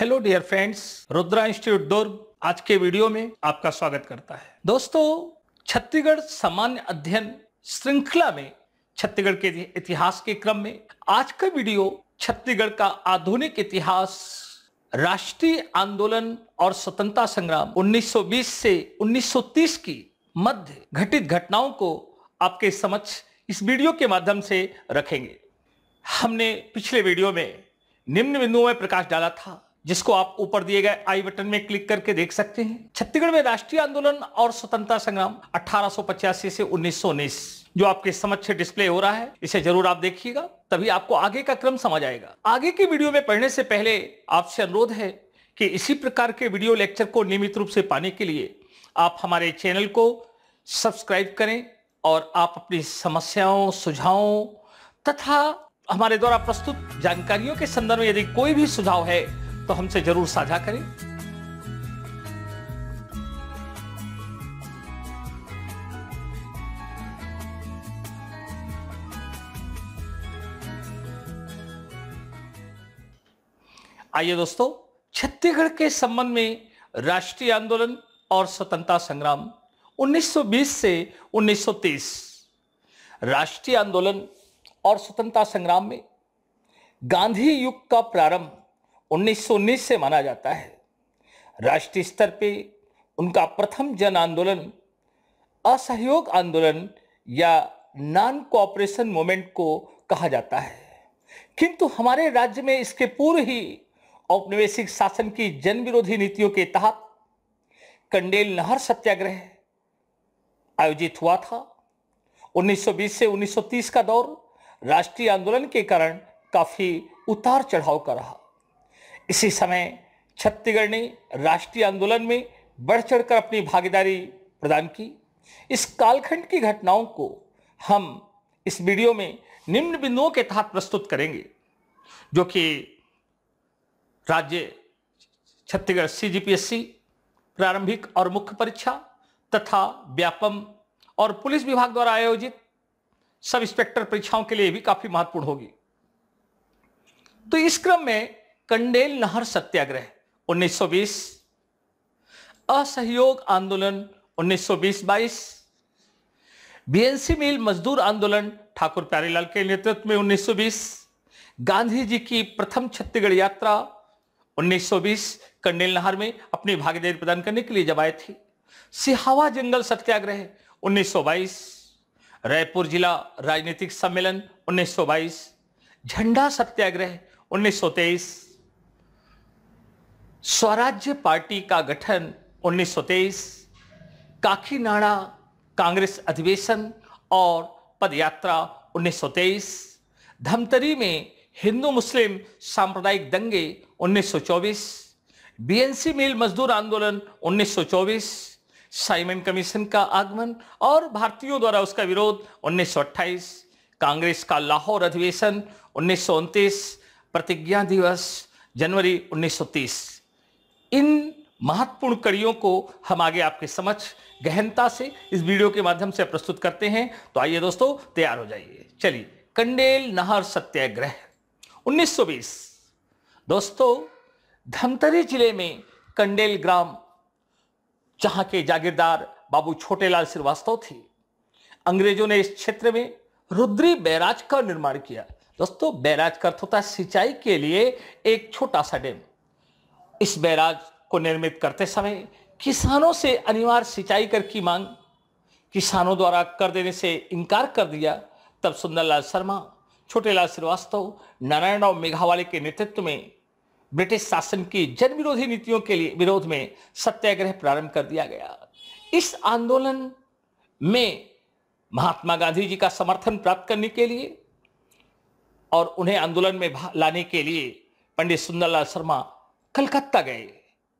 hello dear friends Rudra institute Durg आज के video में आपका स्वागत करता है दोस्तों छत्तीसगढ़ सामान्य अध्ययन श्रृंखला में छत्तीसगढ़ के इतिहास के क्रम में आज का वीडियो छत्तीसगढ़ का आधुनिक इतिहास राष्ट्रीय आंदोलन और स्वतंत्रता संग्राम 1920 से 1930 की मध्य घटित घटनाओं को आपके समक्ष इस वीडियो के माध्यम से रखेंगे हमने पिछले वीडियो में निम्न बिंदुओं में प्रकाश डाला था जिसको आप ऊपर दिए गए आई बटन में क्लिक करके देख सकते हैं छत्तीसगढ़ में राष्ट्रीय आंदोलन और स्वतंत्रता संग्राम अठारह से उन्नीस जो आपके समक्ष डिस्प्ले हो रहा है इसे जरूर आप देखिएगा तभी आपको आगे का क्रम समझ आएगा आगे की वीडियो में पढ़ने से पहले आपसे अनुरोध है कि इसी प्रकार के वीडियो लेक्चर को नियमित रूप से पाने के लिए आप हमारे चैनल को सब्सक्राइब करें और आप अपनी समस्याओं सुझावों तथा हमारे द्वारा प्रस्तुत जानकारियों के संदर्भ में यदि कोई भी सुझाव है तो हमसे जरूर साझा करें आइए दोस्तों छत्तीसगढ़ के संबंध में राष्ट्रीय आंदोलन और स्वतंत्रता संग्राम 1920 से 1930 राष्ट्रीय आंदोलन और स्वतंत्रता संग्राम में गांधी युग का प्रारंभ 1919 से माना जाता है राष्ट्रीय स्तर पे उनका प्रथम जन आंदोलन असहयोग आंदोलन या नॉन कोऑपरेशन मूवमेंट को कहा जाता है किंतु हमारे राज्य में इसके पूर्व ही औपनिवेशिक शासन की जन विरोधी नीतियों के तहत कंडेल नहर सत्याग्रह आयोजित हुआ था 1920 से 1930 का दौर राष्ट्रीय आंदोलन के कारण काफी उतार चढ़ाव का रहा इसी समय छत्तीसगढ़ ने राष्ट्रीय आंदोलन में बढ़ चढ़कर अपनी भागीदारी प्रदान की इस कालखंड की घटनाओं को हम इस वीडियो में निम्न बिंदुओं के तहत प्रस्तुत करेंगे जो कि राज्य छत्तीसगढ़ सीजीपीएससी प्रारंभिक और मुख्य परीक्षा तथा व्यापम और पुलिस विभाग द्वारा आयोजित सब इंस्पेक्टर परीक्षाओं के लिए भी काफी महत्वपूर्ण होगी तो इस क्रम में कंडेल नहर सत्याग्रह 1920 असहयोग आंदोलन 1920-22 बीएनसी मिल मजदूर आंदोलन ठाकुर प्यारेलाल के नेतृत्व में 1920 गांधी जी की प्रथम छत्तीसगढ़ यात्रा 1920 कंडेल नहर में अपनी भागीदारी प्रदान करने के लिए जब आए थी सिहावा जंगल सत्याग्रह 1922 रायपुर जिला राजनीतिक सम्मेलन 1922 झंडा सत्याग्रह 1923 स्वराज्य पार्टी का गठन 1923 काकीनाड़ा कांग्रेस अधिवेशन और पदयात्रा 1923 धमतरी में हिंदू मुस्लिम सांप्रदायिक दंगे 1924 बीएनसी मिल मजदूर आंदोलन 1924 साइमन कमीशन का आगमन और भारतीयों द्वारा उसका विरोध 1928 कांग्रेस का लाहौर अधिवेशन उन्नीस प्रतिज्ञा दिवस जनवरी 1930 इन महत्वपूर्ण कड़ियों को हम आगे आपके समक्ष गहनता से इस वीडियो के माध्यम से प्रस्तुत करते हैं तो आइए दोस्तों तैयार हो जाइए चलिए कंडेल नहर सत्याग्रह 1920 दोस्तों धमतरी जिले में कंडेल ग्राम जहां के जागीरदार बाबू छोटेलाल श्रीवास्तव थे अंग्रेजों ने इस क्षेत्र में रुद्री बैराज का निर्माण किया दोस्तों बैराज का अर्थ होता है सिंचाई के लिए एक छोटा सा डैम इस बैराज को निर्मित करते समय किसानों से अनिवार्य सिंचाई कर की मांग किसानों द्वारा कर देने से इनकार कर दिया तब सुंदरलाल शर्मा छोटेलाल श्रीवास्तव नारायण राव मेघावाले के नेतृत्व में ब्रिटिश शासन की जन विरोधी नीतियों के लिए विरोध में सत्याग्रह प्रारंभ कर दिया गया इस आंदोलन में महात्मा गांधी जी का समर्थन प्राप्त करने के लिए और उन्हें आंदोलन में लाने के लिए पंडित सुंदरलाल शर्मा कलकत्ता गए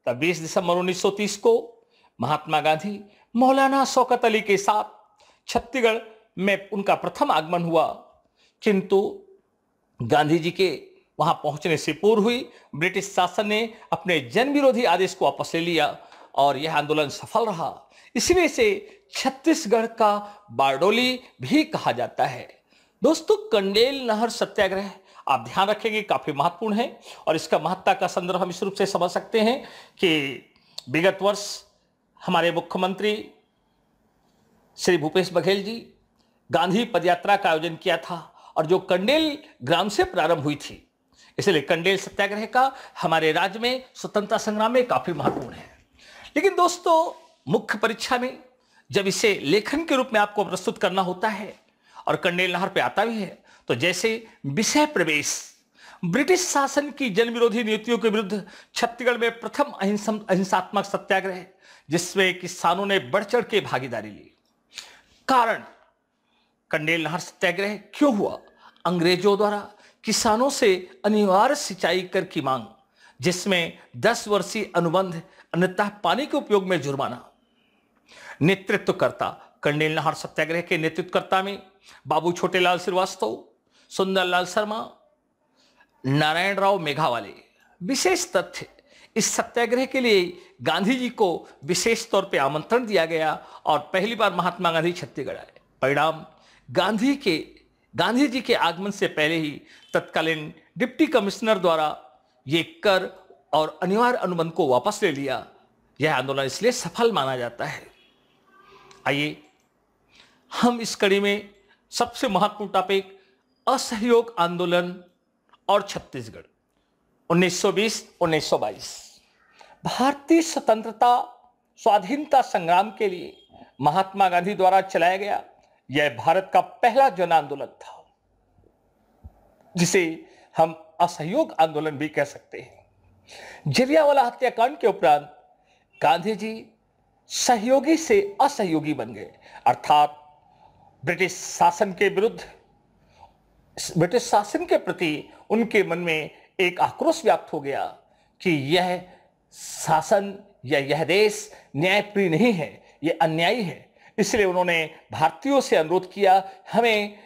तब 20 दिसंबर 1930 को महात्मा गांधी मौलाना शौकत अली के साथ छत्तीसगढ़ में उनका प्रथम आगमन हुआ किंतु गांधी जी के वहां पहुंचने से पूर्व हुई ब्रिटिश शासन ने अपने जन विरोधी आदेश को वापस ले लिया और यह आंदोलन सफल रहा इसमें से छत्तीसगढ़ का बारडोली भी कहा जाता है दोस्तों कंडेल नहर सत्याग्रह आप ध्यान रखेंगे काफ़ी महत्वपूर्ण है और इसका महत्ता का संदर्भ हम इस रूप से समझ सकते हैं कि विगत वर्ष हमारे मुख्यमंत्री श्री भूपेश बघेल जी गांधी पदयात्रा का आयोजन किया था और जो कंडेल ग्राम से प्रारंभ हुई थी इसलिए कंडेल सत्याग्रह का हमारे राज्य में स्वतंत्रता संग्राम में काफ़ी महत्वपूर्ण है लेकिन दोस्तों मुख्य परीक्षा में जब इसे लेखन के रूप में आपको प्रस्तुत करना होता है और कंडेल नहर पे आता भी है तो जैसे विषय प्रवेश ब्रिटिश शासन की जन विरोधी नीतियों के विरुद्ध छत्तीसगढ़ में प्रथम अहिंसात्मक सत्याग्रह जिसमें किसानों ने बढ़ चढ़ के भागीदारी ली कारण कंडेल नहर सत्याग्रह क्यों हुआ अंग्रेजों द्वारा किसानों से अनिवार्य सिंचाई कर की मांग जिसमें 10 वर्षीय अनुबंध अन्यथा पानी के उपयोग में जुर्माना नेतृत्वकर्ता कंडेल नहर सत्याग्रह के नेतृत्वकर्ता में बाबू छोटेलाल श्रीवास्तव सुंदरलाल शर्मा नारायण राव मेघावाले विशेष तथ्य इस सत्याग्रह के लिए गांधी जी को विशेष तौर पर आमंत्रण दिया गया और पहली बार महात्मा गांधी छत्तीसगढ़ आए परिणाम गांधी के गांधी जी के आगमन से पहले ही तत्कालीन डिप्टी कमिश्नर द्वारा ये कर और अनिवार्य अनुबंध को वापस ले लिया यह आंदोलन इसलिए सफल माना जाता है आइए हम इस कड़ी में सबसे महत्वपूर्ण टॉपिक असहयोग आंदोलन और छत्तीसगढ़ 1920 1922 भारतीय स्वतंत्रता स्वाधीनता संग्राम के लिए महात्मा गांधी द्वारा चलाया गया यह भारत का पहला जन आंदोलन था जिसे हम असहयोग आंदोलन भी कह सकते हैं जलियावाला हत्याकांड के उपरांत गांधी जी सहयोगी से असहयोगी बन गए अर्थात ब्रिटिश शासन के विरुद्ध ब्रिटिश शासन के प्रति उनके मन में एक आक्रोश व्याप्त हो गया कि यह शासन या यह देश न्यायप्रिय नहीं है यह अन्यायी है इसलिए उन्होंने भारतीयों से अनुरोध किया हमें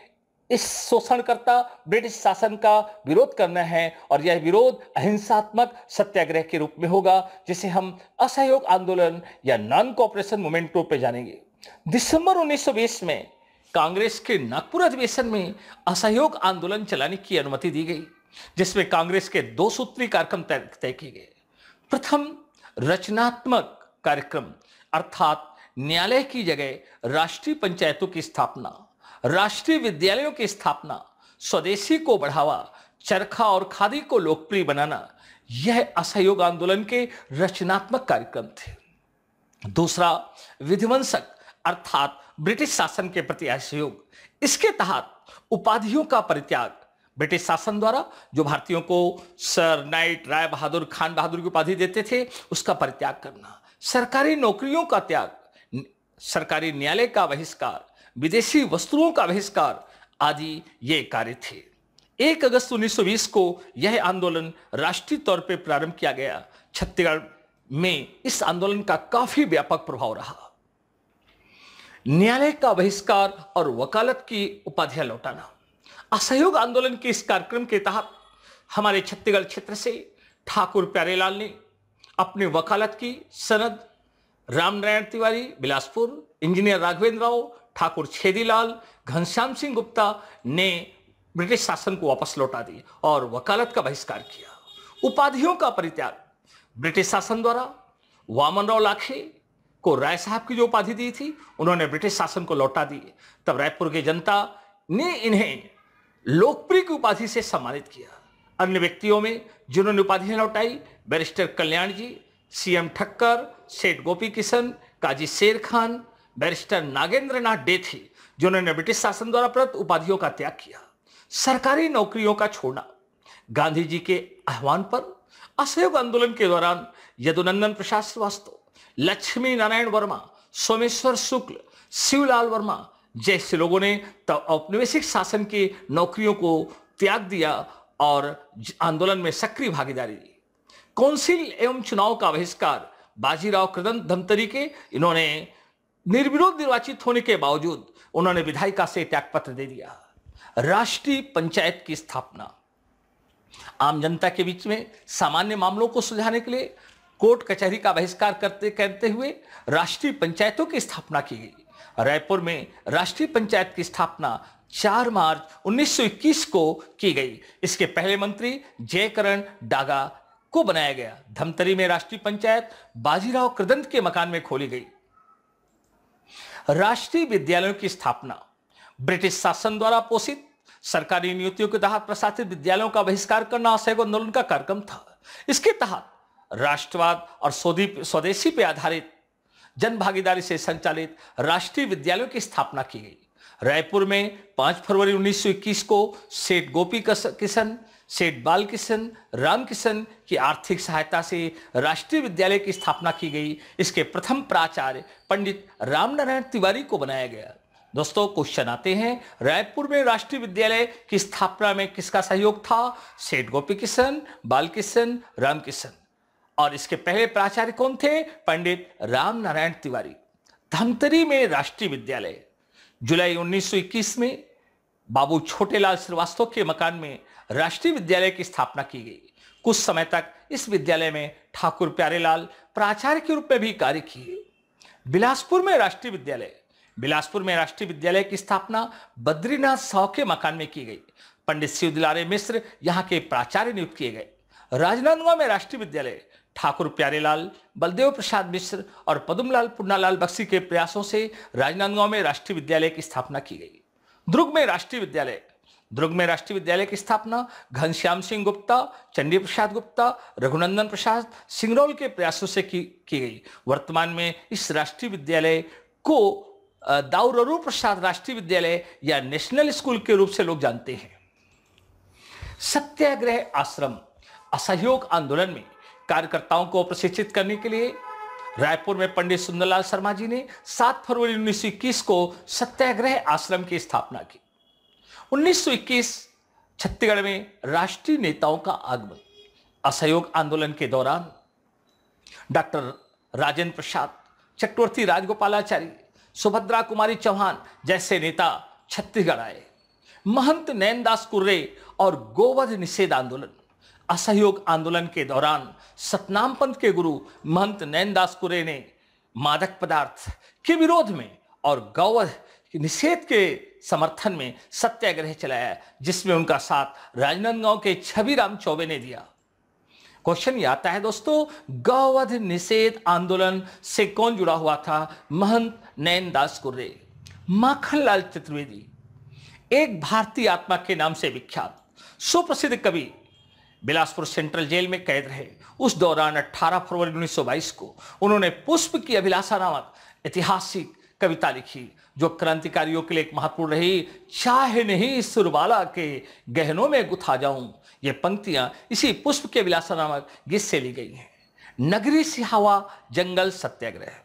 इस शोषणकर्ता ब्रिटिश शासन का विरोध करना है और यह विरोध अहिंसात्मक सत्याग्रह के रूप में होगा जिसे हम असहयोग आंदोलन या नॉन कॉपरेशन मूवमेंट पर रूप में जानेंगे दिसंबर 1920 में कांग्रेस के नागपुर अधिवेशन में असहयोग आंदोलन चलाने की अनुमति दी गई जिसमें कांग्रेस के दो सूत्री कार्यक्रम तय किए गए प्रथम रचनात्मक कार्यक्रम अर्थात न्यायालय की जगह राष्ट्रीय पंचायतों की स्थापना राष्ट्रीय विद्यालयों की स्थापना स्वदेशी को बढ़ावा चरखा और खादी को लोकप्रिय बनाना यह असहयोग आंदोलन के रचनात्मक कार्यक्रम थे दूसरा विध्वंसक अर्थात ब्रिटिश शासन के प्रति असहयोग इसके तहत उपाधियों का परित्याग ब्रिटिश शासन द्वारा जो भारतीयों को सर नाइट राय बहादुर खान बहादुर की उपाधि देते थे उसका परित्याग करना सरकारी नौकरियों का त्याग सरकारी न्यायालय का बहिष्कार विदेशी वस्तुओं का बहिष्कार आदि ये कार्य थे एक अगस्त 1920 को यह आंदोलन राष्ट्रीय तौर पर प्रारंभ किया गया छत्तीसगढ़ में इस आंदोलन का काफी व्यापक प्रभाव रहा न्यायालय का बहिष्कार और वकालत की उपाधियां लौटाना असहयोग आंदोलन के इस कार्यक्रम के तहत हमारे छत्तीसगढ़ क्षेत्र से ठाकुर प्यारेलाल ने अपनी वकालत की सनद रामनारायण तिवारी बिलासपुर इंजीनियर राघवेंद्र राव ठाकुर छेदीलाल घनश्याम सिंह गुप्ता ने ब्रिटिश शासन को वापस लौटा दी और वकालत का बहिष्कार किया उपाधियों का परित्याग ब्रिटिश शासन द्वारा वामन राव लाखे को राय साहब की जो उपाधि दी थी उन्होंने ब्रिटिश शासन को लौटा दी तब रायपुर की जनता ने इन्हें लोकप्रिय की उपाधि से सम्मानित किया अन्य व्यक्तियों में जिन्होंने उपाधि लौटाई barrister Kalyan ji C M Thakkar Seth Gopi Kishan Kazi Sher Khan barrister Nagendra Nath De थे जिन्होंने ब्रिटिश शासन द्वारा प्रदत्त उपाधियों का त्याग किया सरकारी नौकरियों का छोड़ना गांधी जी के आह्वान पर असहयोग आंदोलन के दौरान यदुनंदन प्रसाद श्रीवास्तव लक्ष्मी नारायण वर्मा सोमेश्वर शुक्ल शिवलाल वर्मा जैसे लोगों ने तब औपनिवेशिक शासन की नौकरियों को त्याग दिया और आंदोलन में सक्रिय भागीदारी ली कौंसिल एवं चुनाव का बहिष्कार बाजीराव कृदन धमतरी के इन्होंने निर्विरोध निर्वाचित होने के बावजूद उन्होंने विधायिका से त्यागपत्र दे दिया राष्ट्रीय पंचायत की स्थापना आम जनता के बीच में सामान्य मामलों को सुलझाने के लिए कोर्ट कचहरी का बहिष्कार करते कहते हुए राष्ट्रीय पंचायतों की स्थापना की गई रायपुर में राष्ट्रीय पंचायत की स्थापना 4 मार्च 1921 को की गई इसके पहले मंत्री जयकरण डागा को बनाया गया धमतरी में राष्ट्रीय पंचायत बाजीराव कृदंत के मकान में खोली गई राष्ट्रीय विद्यालयों की स्थापना ब्रिटिश शासन द्वारा पोषित सरकारी नियुक्तियों के तहत प्रशासित विद्यालयों का बहिष्कार करना असहयोग आंदोलन का कार्यक्रम था इसके तहत राष्ट्रवाद और स्वदीप स्वदेशी पर आधारित जन भागीदारी से संचालित राष्ट्रीय विद्यालयों की स्थापना की गई रायपुर में 5 फरवरी 1921 को सेठ गोपी किशन सेठ बाल किशन राम किशन की आर्थिक सहायता से राष्ट्रीय विद्यालय की स्थापना की गई इसके प्रथम प्राचार्य पंडित रामनारायण तिवारी को बनाया गया दोस्तों क्वेश्चन आते हैं रायपुर में राष्ट्रीय विद्यालय की स्थापना में किसका सहयोग था सेठ गोपी किशन बाल किशन राम किशन और इसके पहले प्राचार्य कौन थे पंडित राम नारायण तिवारी धमतरी में राष्ट्रीय विद्यालय जुलाई 1921 में बाबू छोटेलाल श्रीवास्तव के मकान में राष्ट्रीय विद्यालय की स्थापना की गई कुछ समय तक इस विद्यालय में ठाकुर प्यारेलाल प्राचार्य के रूप में भी कार्य किए बिलासपुर में राष्ट्रीय विद्यालय बिलासपुर में राष्ट्रीय विद्यालय की स्थापना बद्रीनाथ साव के मकान में की गई पंडित शिव मिश्र यहाँ के प्राचार्य नियुक्त किए गए राजनांदगांव में राष्ट्रीय विद्यालय ठाकुर प्यारेलाल बलदेव प्रसाद मिश्र और पदुमलाल पुन्नालाल बख्शी के प्रयासों से राजनांदगांव में राष्ट्रीय विद्यालय की स्थापना की गई दुर्ग में राष्ट्रीय विद्यालय दुर्ग में राष्ट्रीय विद्यालय की स्थापना घनश्याम सिंह गुप्ता चंडी प्रसाद गुप्ता रघुनंदन प्रसाद सिंगरौल के प्रयासों से की, की गई वर्तमान में इस राष्ट्रीय विद्यालय को दाऊरू प्रसाद राष्ट्रीय विद्यालय या नेशनल स्कूल के रूप से लोग जानते हैं सत्याग्रह आश्रम असहयोग आंदोलन में कार्यकर्ताओं को प्रशिक्षित करने के लिए रायपुर में पंडित सुंदरलाल शर्मा जी ने 7 फरवरी उन्नीस को सत्याग्रह आश्रम की स्थापना की 1921 छत्तीसगढ़ में राष्ट्रीय नेताओं का आगमन असहयोग आंदोलन के दौरान डॉक्टर राजेंद्र प्रसाद चक्रवर्ती राजगोपालाचारी सुभद्रा कुमारी चौहान जैसे नेता छत्तीसगढ़ आए महंत नैनदास कुर्रे और गोवध निषेध आंदोलन असहयोग आंदोलन के दौरान सतनाम पंथ के गुरु महंत दास कुरे ने मादक पदार्थ के विरोध में और गौवध निषेध के समर्थन में सत्याग्रह चलाया जिसमें उनका साथ राजनांदगांव के छवि राम चौबे ने दिया क्वेश्चन ये आता है दोस्तों गौवध निषेध आंदोलन से कौन जुड़ा हुआ था महंत दास कुर्रे माखनलाल चतुर्वेदी एक भारतीय आत्मा के नाम से विख्यात सुप्रसिद्ध कवि बिलासपुर सेंट्रल जेल में कैद रहे उस दौरान 18 फरवरी 1922 को उन्होंने पुष्प की अभिलाषा नामक ऐतिहासिक कविता लिखी जो क्रांतिकारियों के लिए एक महत्वपूर्ण रही चाहे नहीं सुरबाला के गहनों में गुथा जाऊं ये पंक्तियां इसी पुष्प के विलासा नामक गीत से ली गई हैं नगरी सिहावा जंगल सत्याग्रह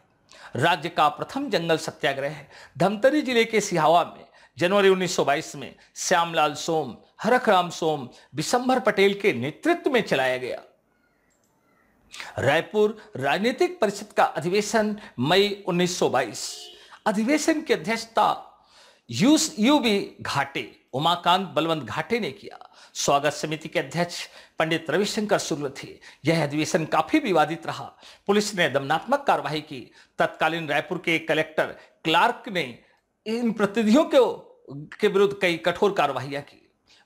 राज्य का प्रथम जंगल सत्याग्रह धमतरी जिले के सिहावा में जनवरी 1922 में श्यामलाल सोम हरखराम सोम बिशंभर पटेल के नेतृत्व में चलाया गया रायपुर राजनीतिक परिषद का अधिवेशन मई 1922 अधिवेशन की अध्यक्षता यू यूबी घाटे उमाकांत बलवंत घाटे ने किया स्वागत समिति के अध्यक्ष पंडित रविशंकर शुक्ल थे यह अधिवेशन काफी विवादित रहा पुलिस ने दमनात्मक कार्रवाई की तत्कालीन रायपुर के कलेक्टर क्लार्क ने इन प्रतिनिधियों को के विरुद्ध कई कठोर कार्रवाइयां की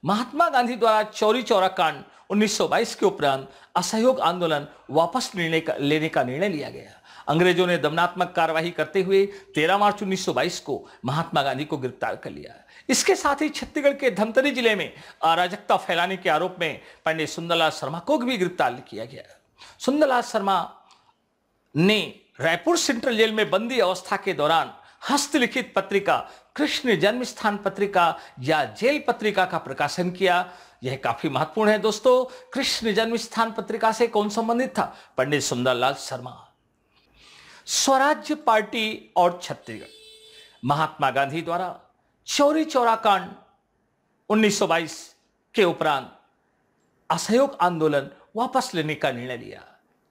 महात्मा गांधी द्वारा चौरी चौरा कांड 1922 के उपरांत असहयोग आंदोलन वापस लेने का लेने का निर्णय लिया गया अंग्रेजों ने दमनात्मक कार्यवाही करते हुए 13 मार्च 1922 को महात्मा गांधी को गिरफ्तार कर लिया इसके साथ ही छत्तीसगढ़ के धमतरी जिले में अराजकता फैलाने के आरोप में पंडित सुंदरलाल शर्मा को भी गिरफ्तार किया गया सुंदरलाल शर्मा ने रायपुर सेंट्रल जेल में बंदी अवस्था के दौरान हस्तलिखित पत्रिका कृष्ण जन्म स्थान पत्रिका या जेल पत्रिका का प्रकाशन किया यह काफी महत्वपूर्ण है दोस्तों कृष्ण जन्म स्थान पत्रिका से कौन संबंधित था पंडित सुंदरलाल शर्मा स्वराज्य पार्टी और छत्तीसगढ़ महात्मा गांधी द्वारा चौरी चौरा कांड उन्नीस के उपरांत असहयोग आंदोलन वापस लेने का निर्णय लिया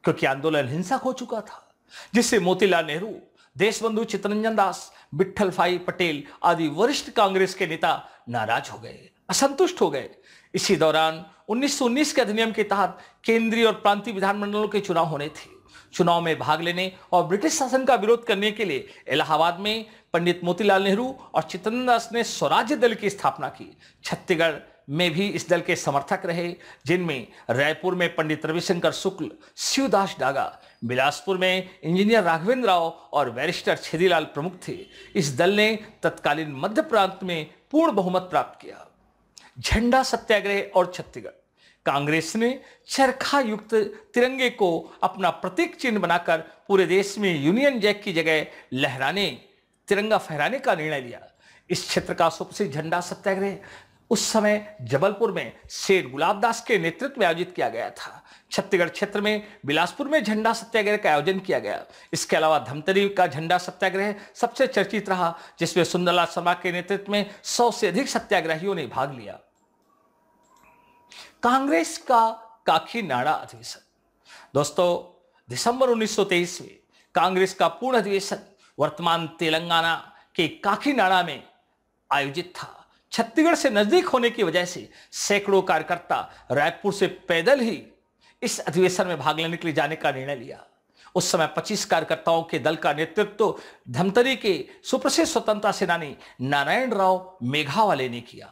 क्योंकि आंदोलन हिंसक हो चुका था जिससे मोतीलाल नेहरू देशबंधु चितरंजन दास बिठल भाई पटेल आदि वरिष्ठ कांग्रेस के नेता नाराज हो गए असंतुष्ट हो गए इसी दौरान 1919 के अधिनियम के तहत केंद्रीय और प्रांतीय विधानमंडलों के चुनाव होने थे चुनाव में भाग लेने और ब्रिटिश शासन का विरोध करने के लिए इलाहाबाद में पंडित मोतीलाल नेहरू और चितरंजन दास ने स्वराज्य दल की स्थापना की छत्तीसगढ़ में भी इस दल के समर्थक रहे जिनमें रायपुर में पंडित रविशंकर शुक्ल शिवदास डागा बिलासपुर में इंजीनियर राघवेंद्र राव और बैरिस्टर छेदीलाल प्रमुख थे इस दल ने तत्कालीन मध्य प्रांत में पूर्ण बहुमत प्राप्त किया झंडा सत्याग्रह और छत्तीसगढ़ कांग्रेस ने चरखा युक्त तिरंगे को अपना प्रतीक चिन्ह बनाकर पूरे देश में यूनियन जैक की जगह लहराने तिरंगा फहराने का निर्णय लिया इस क्षेत्र का सबसे झंडा सत्याग्रह उस समय जबलपुर में गुलाब गुलाबदास के नेतृत्व में आयोजित किया गया था छत्तीसगढ़ क्षेत्र में बिलासपुर में झंडा सत्याग्रह का आयोजन किया गया इसके अलावा धमतरी का झंडा सत्याग्रह सबसे चर्चित रहा जिसमें सुंदरलाल शर्मा के नेतृत्व में सौ से अधिक सत्याग्रहियों ने भाग लिया कांग्रेस का नाड़ा अधिवेशन दोस्तों दिसंबर उन्नीस में कांग्रेस का पूर्ण अधिवेशन वर्तमान तेलंगाना के काकीनाडा में आयोजित था छत्तीसगढ़ से नजदीक होने की वजह से सैकड़ों कार्यकर्ता रायपुर से पैदल ही इस अधिवेशन में भाग लेने के लिए जाने का निर्णय लिया उस समय 25 कार्यकर्ताओं के दल का नेतृत्व तो धमतरी के सुप्रसिद्ध स्वतंत्रता सेनानी नारायण राव मेघावाले ने किया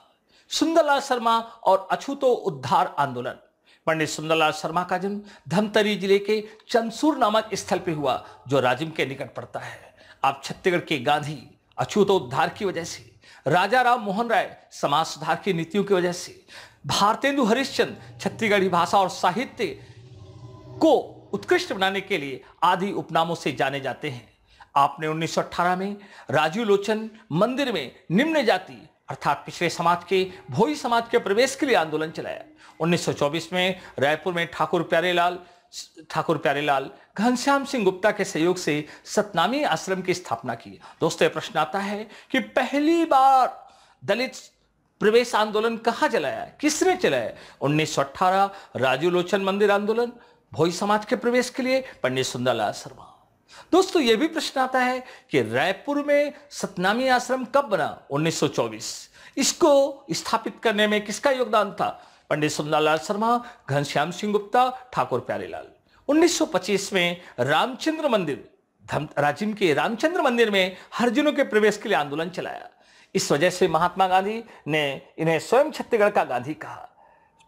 सुंदरलाल शर्मा और अछूतो उद्धार आंदोलन पंडित सुंदरलाल शर्मा का जन्म धमतरी जिले के चंदसूर नामक स्थल पर हुआ जो राजिम के निकट पड़ता है आप छत्तीसगढ़ के गांधी अछूतोद्धार की वजह से राजा राम मोहन राय समाज सुधार की नीतियों की वजह से भारतेंदु हरिश्चंद छत्तीसगढ़ी भाषा और साहित्य को उत्कृष्ट बनाने के लिए आदि उपनामों से जाने जाते हैं आपने 1918 में राजीव लोचन मंदिर में निम्न जाति अर्थात पिछड़े समाज के भोई समाज के प्रवेश के लिए आंदोलन चलाया 1924 में रायपुर में ठाकुर प्यारेलाल ठाकुर प्यारेलाल घनश्याम सिंह गुप्ता के सहयोग से सतनामी आश्रम की स्थापना की दोस्तों यह प्रश्न आता है कि पहली बार दलित प्रवेश आंदोलन कहाँ चलाया किसने चलाया अट्ठारह राजू लोचन मंदिर आंदोलन भोई समाज के प्रवेश के लिए पंडित सुंदरलाल शर्मा दोस्तों यह भी प्रश्न आता है कि रायपुर में सतनामी आश्रम कब बना 1924 इसको स्थापित करने में किसका योगदान था पंडित सुंदरलाल शर्मा घनश्याम सिंह गुप्ता ठाकुर प्यारेलाल 1925 में रामचंद्र मंदिर राजिम के रामचंद्र मंदिर में हरिजनों के प्रवेश के लिए आंदोलन चलाया इस वजह से महात्मा गांधी ने इन्हें स्वयं छत्तीसगढ़ का गांधी कहा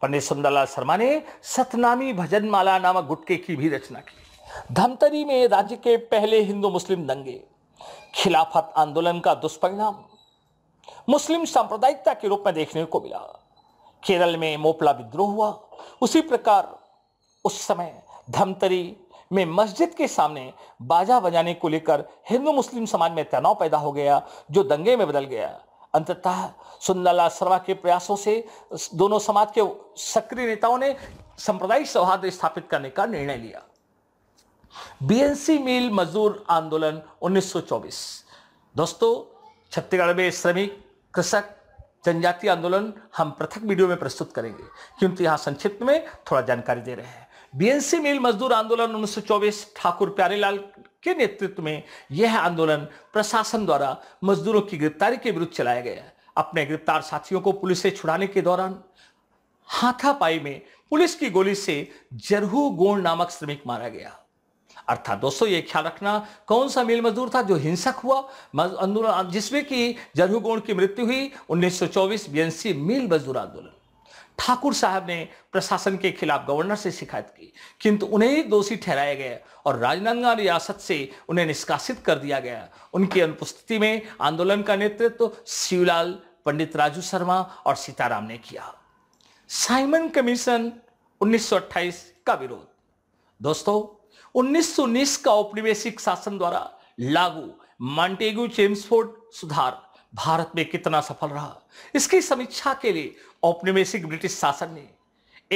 पंडित सुंदरलाल शर्मा ने सतनामी भजन माला नामक गुटके की भी रचना की धमतरी में राज्य के पहले हिंदू मुस्लिम दंगे खिलाफत आंदोलन का दुष्परिणाम मुस्लिम सांप्रदायिकता के रूप में देखने को मिला केरल में मोपला विद्रोह हुआ उसी प्रकार उस समय धमतरी में मस्जिद के सामने बाजा बजाने को लेकर हिंदू मुस्लिम समाज में तनाव पैदा हो गया जो दंगे में बदल गया अंततः सुंदरलाल शर्मा के प्रयासों से दोनों समाज के सक्रिय नेताओं ने सांप्रदायिक सौहार्द स्थापित करने का निर्णय लिया बीएनसी मिल मजदूर आंदोलन 1924 दोस्तों छत्तीसगढ़ में श्रमिक कृषक जनजातीय आंदोलन हम पृथक वीडियो में प्रस्तुत करेंगे किंतु यहाँ संक्षिप्त में थोड़ा जानकारी दे रहे हैं बीएनसी मिल मजदूर आंदोलन 1924 ठाकुर प्यारेलाल के नेतृत्व में यह आंदोलन प्रशासन द्वारा मजदूरों की गिरफ्तारी के विरुद्ध चलाया गया अपने गिरफ्तार साथियों को पुलिस से छुड़ाने के दौरान हाथापाई में पुलिस की गोली से जरहू गोण नामक श्रमिक मारा गया अर्थात दोस्तों ये ख्याल रखना कौन सा मिल मजदूर था जो हिंसक हुआ आंदोलन जिसमें कि जरूगोण की मृत्यु हुई 1924 बीएनसी मिल मजदूर आंदोलन ठाकुर साहब ने प्रशासन के खिलाफ गवर्नर से शिकायत की किंतु उन्हें ही दोषी ठहराया गया और राजनांदगांव रियासत से उन्हें निष्कासित कर दिया गया उनकी अनुपस्थिति में आंदोलन का नेतृत्व तो शिवलाल पंडित राजू शर्मा और सीताराम ने किया साइमन कमीशन 1928 का विरोध दोस्तों उन्नीस का औपनिवेशिक शासन द्वारा लागू मॉन्टेगू चेम्सफोर्ड सुधार भारत में कितना सफल रहा इसकी समीक्षा के लिए औपनिवेशिक ब्रिटिश शासन ने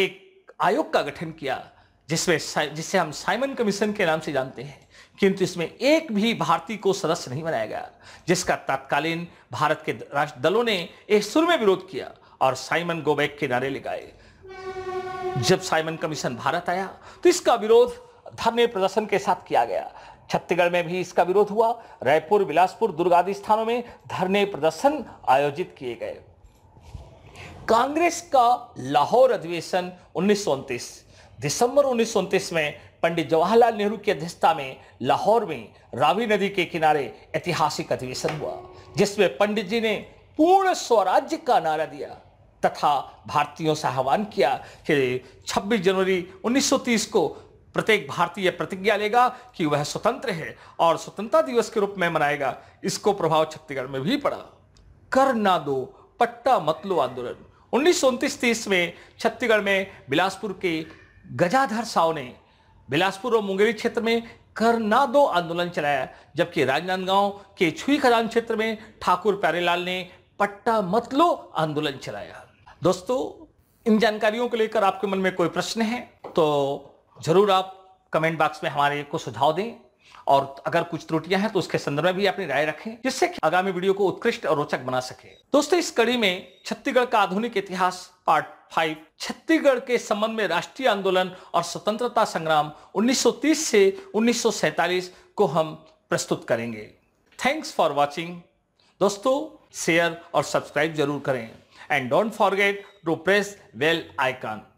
एक आयोग का गठन किया जिसमें जिसे हम साइमन कमीशन के नाम से जानते हैं किंतु इसमें एक भी भारतीय को सदस्य नहीं बनाया गया जिसका तत्कालीन भारत के राष्ट्र दलों ने एक सुर में विरोध किया और साइमन गोबैक के नारे लगाए जब साइमन कमीशन भारत आया तो इसका विरोध धरने प्रदर्शन के साथ किया गया छत्तीसगढ़ में भी इसका विरोध हुआ रायपुर बिलासपुर दुर्ग आदि स्थानों में धरने प्रदर्शन आयोजित किए गए कांग्रेस का लाहौर अधिवेशन उन्नीस दिसंबर उन्नीस में पंडित जवाहरलाल नेहरू की अध्यक्षता में लाहौर में रावी नदी के किनारे ऐतिहासिक अधिवेशन हुआ जिसमें पंडित जी ने पूर्ण स्वराज्य का नारा दिया तथा भारतीयों से आह्वान किया कि 26 जनवरी 1930 को प्रत्येक भारतीय प्रतिज्ञा लेगा कि वह स्वतंत्र है और स्वतंत्रता दिवस के रूप में मनाएगा इसको प्रभाव छत्तीसगढ़ में भी पड़ा कर ना दो पट्टा मतलो आंदोलन उन्नीस सौ तीस में छत्तीसगढ़ में बिलासपुर के गजाधर साव ने बिलासपुर और मुंगेली क्षेत्र में कर ना दो आंदोलन चलाया जबकि राजनांदगांव के छुई खदान क्षेत्र में ठाकुर प्यारेलाल ने पट्टा मतलो आंदोलन चलाया दोस्तों इन जानकारियों को लेकर आपके मन में कोई प्रश्न है तो जरूर आप कमेंट बॉक्स में हमारे को सुझाव दें और अगर कुछ त्रुटियां हैं तो उसके संदर्भ में भी अपनी राय रखें जिससे कि आगामी वीडियो को उत्कृष्ट और रोचक बना सके दोस्तों इस कड़ी में छत्तीसगढ़ का आधुनिक इतिहास पार्ट फाइव छत्तीसगढ़ के संबंध में राष्ट्रीय आंदोलन और स्वतंत्रता संग्राम 1930 से 1947 को हम प्रस्तुत करेंगे थैंक्स फॉर वॉचिंग दोस्तों शेयर और सब्सक्राइब जरूर करें and don't forget to press bell icon